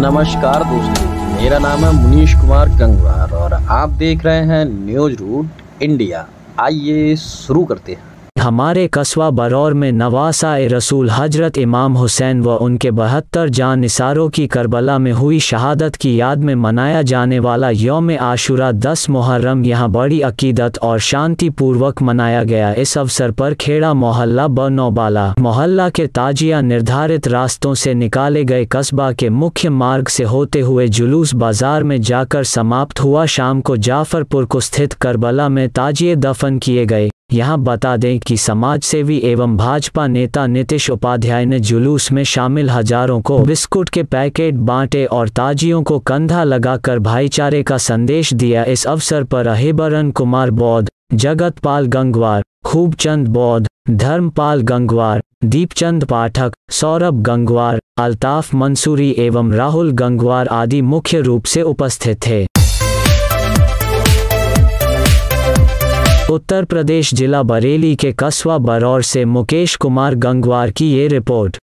नमस्कार दोस्तों मेरा नाम है मुनीश कुमार गंगवार और आप देख रहे हैं न्यूज रूट इंडिया आइए शुरू करते हैं हमारे कस्बा बरौर में नवासा रसूल हजरत इमाम हुसैन व उनके बहत्तर जान निसारों की करबला में हुई शहादत की याद में मनाया जाने वाला योम आशुरा दस मुहर्रम यहाँ बड़ी अकीदत और शांतिपूर्वक मनाया गया इस अवसर पर खेड़ा मोहल्ला ब नौबाला मोहल्ला के ताजिया निर्धारित रास्तों से निकाले गए कस्बा के मुख्य मार्ग से होते हुए जुलूस बाजार में जाकर समाप्त हुआ शाम को जाफरपुर को स्थित करबला में ताजिए दफन किए गए यहां बता दें कि समाज सेवी एवं भाजपा नेता नीतीश उपाध्याय ने जुलूस में शामिल हजारों को बिस्कुट के पैकेट बांटे और ताजियों को कंधा लगाकर भाईचारे का संदेश दिया इस अवसर पर अहिबरन कुमार बौद्ध जगतपाल गंगवार खूबचंद बौद्ध धर्मपाल गंगवार दीपचंद पाठक सौरभ गंगवार अल्ताफ मंसूरी एवं राहुल गंगवार आदि मुख्य रूप से उपस्थित थे उत्तर प्रदेश जिला बरेली के कस्बा बरौर से मुकेश कुमार गंगवार की ये रिपोर्ट